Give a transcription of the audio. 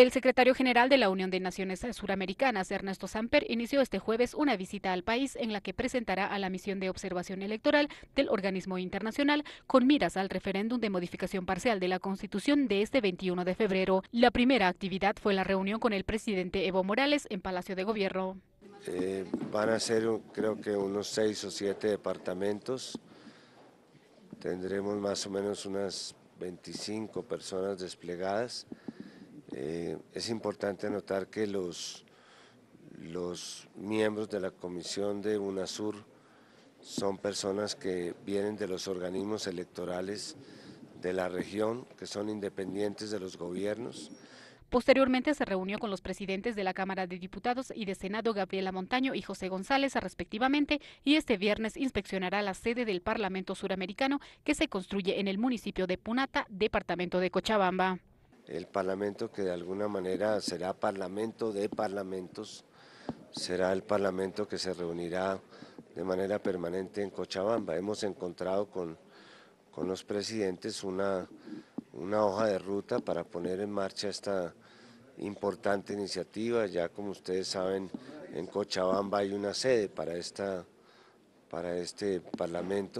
El secretario general de la Unión de Naciones Suramericanas, Ernesto Samper, inició este jueves una visita al país en la que presentará a la misión de observación electoral del organismo internacional con miras al referéndum de modificación parcial de la Constitución de este 21 de febrero. La primera actividad fue la reunión con el presidente Evo Morales en Palacio de Gobierno. Eh, van a ser creo que unos seis o siete departamentos. Tendremos más o menos unas 25 personas desplegadas. Eh, es importante notar que los, los miembros de la comisión de UNASUR son personas que vienen de los organismos electorales de la región, que son independientes de los gobiernos. Posteriormente se reunió con los presidentes de la Cámara de Diputados y de Senado Gabriela Montaño y José González respectivamente y este viernes inspeccionará la sede del Parlamento Suramericano que se construye en el municipio de Punata, departamento de Cochabamba el Parlamento que de alguna manera será Parlamento de Parlamentos, será el Parlamento que se reunirá de manera permanente en Cochabamba. Hemos encontrado con, con los presidentes una, una hoja de ruta para poner en marcha esta importante iniciativa. Ya como ustedes saben, en Cochabamba hay una sede para, esta, para este Parlamento.